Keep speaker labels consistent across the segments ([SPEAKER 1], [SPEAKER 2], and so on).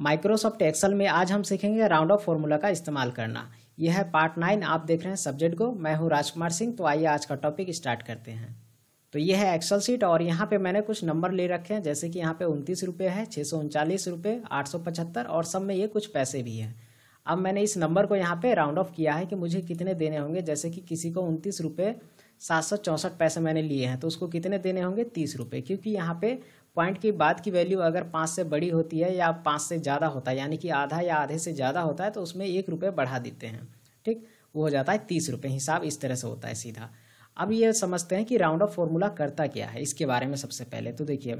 [SPEAKER 1] Microsoft Excel में आज हम सीखेंगे राउंड ऑफ फॉर्मूला का इस्तेमाल करना यह है पार्ट नाइन आप देख रहे हैं सब्जेक्ट को मैं हूँ राजकुमार सिंह तो आइए आज का टॉपिक स्टार्ट करते हैं तो ये है एक्सेल सीट और यहाँ पे मैंने कुछ नंबर ले रखे हैं जैसे कि यहाँ पे उनतीस रुपये है छः सौ उनचालीस रुपये आठ सौ पचहत्तर और सब में ये कुछ पैसे भी हैं अब मैंने इस नंबर को यहाँ पे राउंड ऑफ किया है कि मुझे कितने देने होंगे जैसे कि किसी को उनतीस रुपये सात सौ चौंसठ पैसे मैंने लिए हैं तो उसको कितने देने होंगे तीस रुपये क्योंकि यहाँ पे पॉइंट की बात की वैल्यू अगर पाँच से बड़ी होती है या पाँच से ज़्यादा होता है यानी कि आधा या आधे से ज़्यादा होता है तो उसमें एक रुपये बढ़ा देते हैं ठीक वो हो जाता है तीस रुपये हिसाब इस तरह से होता है सीधा अब ये समझते हैं कि राउंड ऑफ फॉर्मूला करता क्या है इसके बारे में सबसे पहले तो देखिए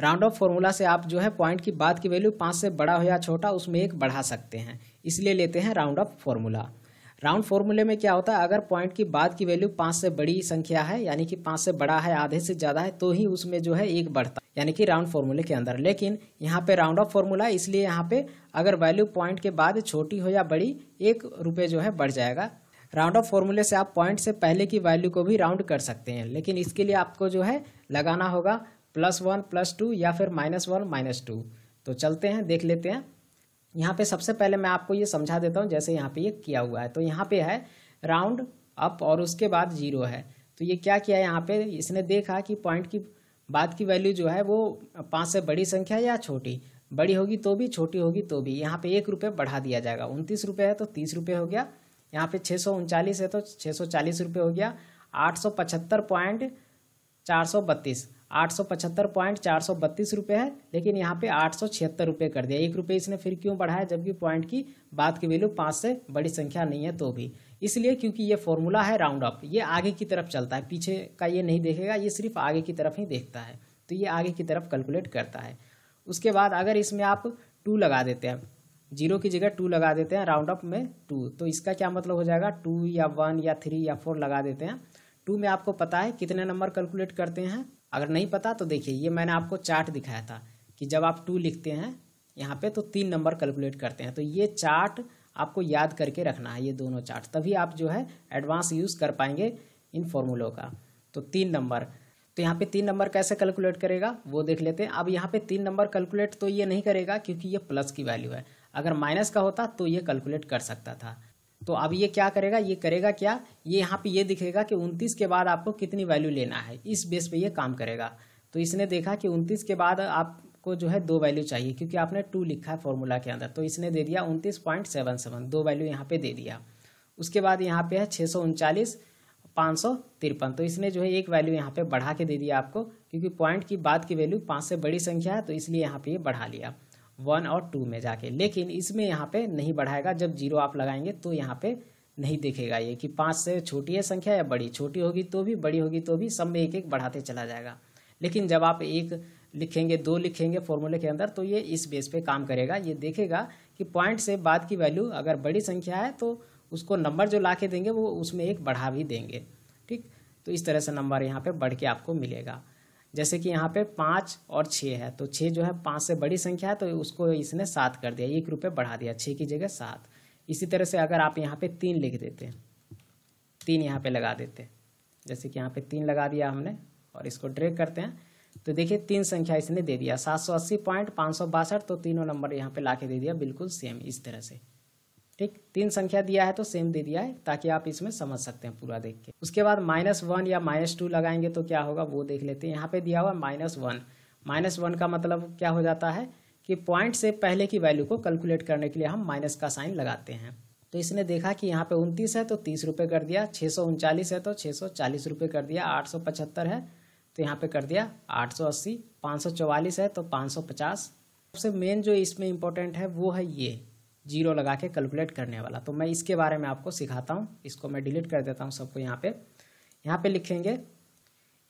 [SPEAKER 1] राउंड ऑफ फॉर्मूला से आप जो है पॉइंट की बात की वैल्यू पाँच से बड़ा हो या छोटा उसमें एक बढ़ा सकते हैं इसलिए लेते हैं राउंड ऑफ फॉर्मूला राउंड फॉर्मूले में क्या होता है अगर पॉइंट की बाद की वैल्यू पाँच से बड़ी संख्या है यानी कि पाँच से बड़ा है आधे से ज़्यादा है तो ही उसमें जो है एक बढ़ता है यानी कि राउंड फॉर्मूले के अंदर लेकिन यहाँ पे राउंड ऑफ फॉर्मूला है इसलिए यहाँ पे अगर वैल्यू पॉइंट के बाद छोटी हो या बड़ी एक रुपये जो है बढ़ जाएगा राउंड ऑफ फॉर्मूले से आप पॉइंट से पहले की वैल्यू को भी राउंड कर सकते हैं लेकिन इसके लिए आपको जो है लगाना होगा प्लस वन प्लस टू या फिर माइनस वन माइनस टू तो चलते हैं देख लेते हैं यहाँ पे सबसे पहले मैं आपको ये समझा देता हूँ जैसे यहाँ पे ये किया हुआ है तो यहाँ पे है राउंड अप और उसके बाद जीरो है तो ये क्या किया है यहाँ पे इसने देखा कि पॉइंट की बाद की वैल्यू जो है वो पाँच से बड़ी संख्या या छोटी बड़ी होगी तो भी छोटी होगी तो भी यहाँ पे एक रुपये बढ़ा दिया जाएगा उनतीस रुपये है तो तीस रुपये हो गया यहाँ पे छः सौ उनचालीस है तो छः सौ चालीस रुपये हो गया आठ सौ पचहत्तर पॉइंट चार सौ बत्तीस आठ सौ पचहत्तर पॉइंट चार सौ बत्तीस रुपये है लेकिन यहाँ पे आठ सौ छिहत्तर रुपये कर दिया एक रुपये इसने फिर क्यों बढ़ाया जबकि पॉइंट की बात की वैल्यू पाँच से बड़ी संख्या नहीं है तो भी इसलिए क्योंकि ये फॉर्मूला है राउंड अप ये आगे की तरफ चलता है पीछे का ये नहीं देखेगा ये सिर्फ आगे की तरफ ही देखता है तो ये आगे की तरफ कैलकुलेट करता है उसके बाद अगर इसमें आप टू लगा देते हैं जीरो की जगह टू लगा देते हैं राउंड अप में टू तो इसका क्या मतलब हो जाएगा टू या वन या थ्री या फोर लगा देते हैं टू में आपको पता है कितने नंबर कैलकुलेट करते हैं अगर नहीं पता तो देखिए ये मैंने आपको चार्ट दिखाया था कि जब आप टू लिखते हैं यहाँ पे तो तीन नंबर कैलकुलेट करते हैं तो ये चार्ट आपको याद करके रखना है ये दोनों चार्ट तभी आप जो है एडवांस यूज़ कर पाएंगे इन फॉर्मूलों का तो तीन नंबर तो यहाँ पे तीन नंबर कैसे कैलकुलेट करेगा वो देख लेते हैं अब यहाँ पे तीन नंबर कैलकुलेट तो ये नहीं करेगा क्योंकि ये प्लस की वैल्यू है अगर माइनस का होता तो ये कैलकुलेट कर सकता था तो अब ये क्या करेगा ये करेगा क्या ये यहाँ पे ये दिखेगा कि उनतीस के बाद आपको कितनी वैल्यू लेना है इस बेस पे ये काम करेगा तो इसने देखा कि उनतीस के बाद आपको जो है दो वैल्यू चाहिए क्योंकि आपने टू लिखा है फॉर्मूला के अंदर तो इसने दे दिया उनतीस पॉइंट सेवन सेवन दो वैल्यू यहाँ पे दे दिया उसके बाद यहाँ पे है छः सौ उनचालीस पाँच सौ तिरपन तो इसने जो है एक वैल्यू यहाँ पे बढ़ा के दे दिया आपको क्योंकि पॉइंट की बात की वैल्यू पाँच से बड़ी संख्या है तो इसलिए यहाँ पे ये बढ़ा लिया वन और टू में जाके लेकिन इसमें यहाँ पे नहीं बढ़ाएगा जब जीरो आप लगाएंगे तो यहाँ पे नहीं देखेगा ये कि पाँच से छोटी है संख्या या बड़ी छोटी होगी तो भी बड़ी होगी तो भी सब में एक एक बढ़ाते चला जाएगा लेकिन जब आप एक लिखेंगे दो लिखेंगे फॉर्मूले के अंदर तो ये इस बेस पे काम करेगा ये देखेगा कि पॉइंट से बाद की वैल्यू अगर बड़ी संख्या है तो उसको नंबर जो ला के देंगे वो उसमें एक बढ़ा भी देंगे ठीक तो इस तरह से नंबर यहाँ पर बढ़ के आपको मिलेगा जैसे कि यहाँ पे पाँच और छः है तो छः जो है पाँच से बड़ी संख्या है तो उसको इसने सात कर दिया एक रुपये बढ़ा दिया छः की जगह सात इसी तरह से अगर आप यहाँ पे तीन लिख देते तीन यहाँ पे लगा देते जैसे कि यहाँ पे तीन लगा दिया हमने और इसको ड्रेक करते हैं तो देखिए तीन संख्या इसने दे दिया सात सौ अस्सी पॉइंट पाँच सौ बासठ तो तीनों नंबर यहाँ पे ला के दे दिया बिल्कुल सेम इस तरह से ठीक तीन संख्या दिया है तो सेम दे दिया है ताकि आप इसमें समझ सकते हैं पूरा देख के उसके बाद माइनस वन या माइनस टू लगाएंगे तो क्या होगा वो देख लेते हैं यहाँ पे दिया हुआ माइनस वन माइनस वन का मतलब क्या हो जाता है कि पॉइंट से पहले की वैल्यू को कैलकुलेट करने के लिए हम माइनस का साइन लगाते हैं तो इसने देखा कि यहाँ पे उनतीस है तो तीस रुपये कर दिया छः सौ उनचालीस है तो छः सौ चालीस रुपये कर दिया आठ सौ पचहत्तर है तो यहाँ पे कर दिया आठ सौ अस्सी पाँच सौ चौवालीस है तो पाँच सौ पचास सबसे मेन जो इसमें इम्पोर्टेंट है वो है ये जीरो लगा के कैलकुलेट करने वाला तो मैं इसके बारे में आपको सिखाता हूँ इसको मैं डिलीट कर देता हूँ सबको यहाँ पे यहाँ पे लिखेंगे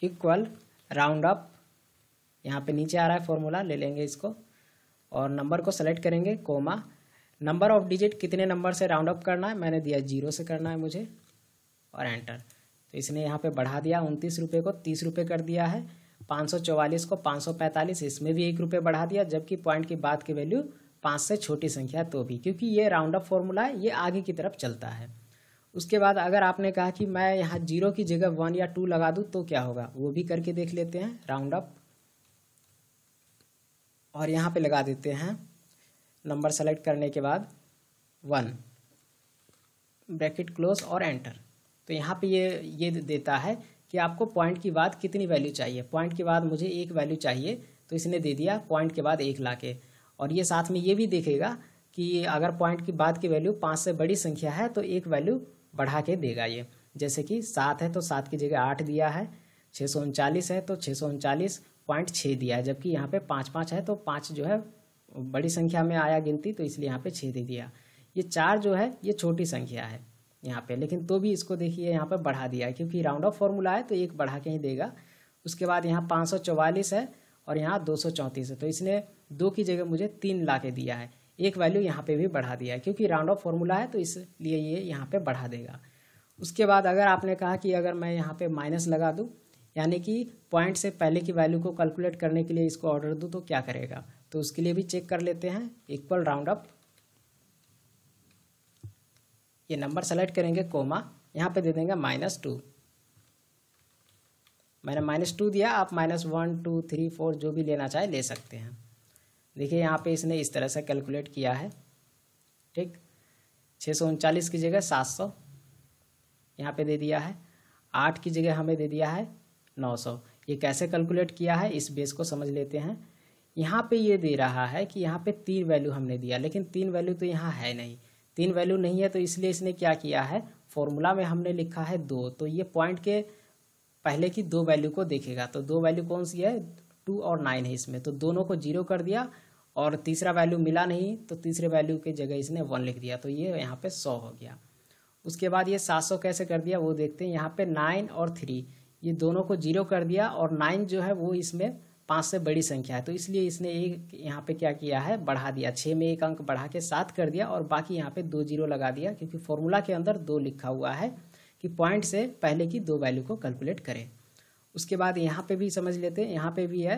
[SPEAKER 1] इक्वल राउंड अप यहाँ पे नीचे आ रहा है फॉर्मूला ले लेंगे इसको और नंबर को सेलेक्ट करेंगे कोमा नंबर ऑफ डिजिट कितने नंबर से राउंड अप करना है मैंने दिया जीरो से करना है मुझे और एंटर तो इसने यहाँ पे बढ़ा दिया उनतीस रुपये को तीस रुपये कर दिया है पाँच सौ चौवालीस को पाँच सौ पैंतालीस इसमें भी एक रुपये बढ़ा दिया जबकि पॉइंट की बात की वैल्यू पाँच से छोटी संख्या तो भी क्योंकि ये राउंड अप फॉर्मूला ये आगे की तरफ चलता है उसके बाद अगर आपने कहा कि मैं यहाँ जीरो की जगह वन या टू लगा दूँ तो क्या होगा वो भी करके देख लेते हैं राउंड अप और यहाँ पे लगा देते हैं नंबर सेलेक्ट करने के बाद वन ब्रैकेट क्लोज और एंटर तो यहाँ पे ये ये देता है कि आपको पॉइंट की बाद कितनी वैल्यू चाहिए पॉइंट के बाद मुझे एक वैल्यू चाहिए तो इसने दे दिया पॉइंट के बाद एक लाके और ये साथ में ये भी देखेगा कि अगर पॉइंट की बाद की वैल्यू पाँच से बड़ी संख्या है तो एक वैल्यू बढ़ा के देगा ये जैसे कि सात है तो सात की जगह आठ दिया है छः सौ उनचालीस है तो छः सौ उनचालीस पॉइंट छः दिया है जबकि यहाँ पे पाँच पाँच है तो पाँच जो है बड़ी संख्या में आया गिनती तो इसलिए यहाँ पे छः दे दिया ये चार जो है ये छोटी संख्या है यहाँ पे लेकिन तो भी इसको देखिए यहाँ पे बढ़ा दिया है क्योंकि राउंड ऑफ फॉर्मूला है तो एक बढ़ा के ही देगा उसके बाद यहाँ पाँच है और यहाँ दो है तो इसने दो की जगह मुझे तीन ला के दिया है एक वैल्यू यहाँ पे भी बढ़ा दिया है क्योंकि राउंड ऑफ फॉर्मूला है तो इसलिए ये यहाँ पे बढ़ा देगा उसके बाद अगर आपने कहा कि अगर मैं यहाँ पे माइनस लगा दूँ यानी कि पॉइंट से पहले की वैल्यू को कैलकुलेट करने के लिए इसको ऑर्डर दूँ तो क्या करेगा तो उसके लिए भी चेक कर लेते हैं इक्वल राउंड अप ये नंबर सेलेक्ट करेंगे कोमा यहाँ पे दे देंगे माइनस टू मैंने माइनस टू दिया आप minus one two three four जो भी लेना चाहे ले सकते हैं देखिए यहाँ पे इसने इस तरह से कैलकुलेट किया है ठीक छः सौ उनचालीस की जगह सात सौ यहाँ पे दे दिया है आठ की जगह हमें दे दिया है नौ सौ ये कैसे कैलकुलेट किया है इस बेस को समझ लेते हैं यहाँ पे ये दे रहा है कि यहाँ पे तीन वैल्यू हमने दिया लेकिन तीन वैल्यू तो यहाँ है नहीं तीन वैल्यू नहीं है तो इसलिए इसने क्या किया है फॉर्मूला में हमने लिखा है दो तो ये पॉइंट के पहले की दो वैल्यू को देखेगा तो दो वैल्यू कौन सी है टू और नाइन है इसमें तो दोनों को जीरो कर दिया और तीसरा वैल्यू मिला नहीं तो तीसरे वैल्यू की जगह इसने वन लिख दिया तो ये यहाँ पे सौ हो गया उसके बाद ये सात सौ कैसे कर दिया वो देखते हैं यहाँ पे नाइन और थ्री ये दोनों को जीरो कर दिया और नाइन जो है वो इसमें पाँच से बड़ी संख्या है तो इसलिए इसने एक यहाँ पे क्या किया है बढ़ा दिया छः में एक अंक बढ़ा के सात कर दिया और बाकी यहाँ पे दो जीरो लगा दिया क्योंकि फॉर्मूला के अंदर दो लिखा हुआ है कि पॉइंट से पहले की दो वैल्यू को कैलकुलेट करें उसके बाद यहाँ पे भी समझ लेते हैं यहाँ पे भी है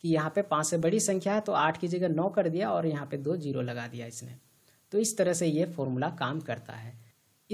[SPEAKER 1] कि यहाँ पे पाँच से बड़ी संख्या है तो आठ की जगह नौ कर दिया और यहाँ पे दो जीरो लगा दिया इसने तो इस तरह से ये फॉर्मूला काम करता है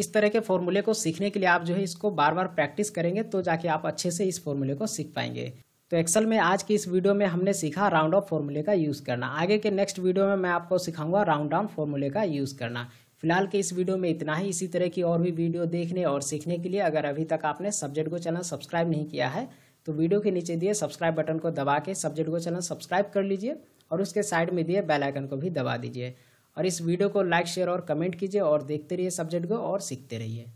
[SPEAKER 1] इस तरह के फॉर्मूले को सीखने के लिए आप जो है इसको बार बार प्रैक्टिस करेंगे तो जाके आप अच्छे से इस फॉर्मूले को सीख पाएंगे तो एक्सेल में आज की इस वीडियो में हमने सीखा राउंड ऑफ फॉर्मूले का यूज़ करना आगे के नेक्स्ट वीडियो में मैं आपको सिखाऊंगा राउंड डाउन फॉर्मूले का यूज़ करना फिलहाल के इस वीडियो में इतना ही इसी तरह की और भी वीडियो देखने और सीखने के लिए अगर अभी तक आपने सब्जेक्ट को चैनल सब्सक्राइब नहीं किया है तो वीडियो के नीचे दिए सब्सक्राइब बटन को दबा के सब्जेक्ट को चैनल सब्सक्राइब कर लीजिए और उसके साइड में दिए बेल आइकन को भी दबा दीजिए और इस वीडियो को लाइक शेयर और कमेंट कीजिए और देखते रहिए सब्जेक्ट को और सीखते रहिए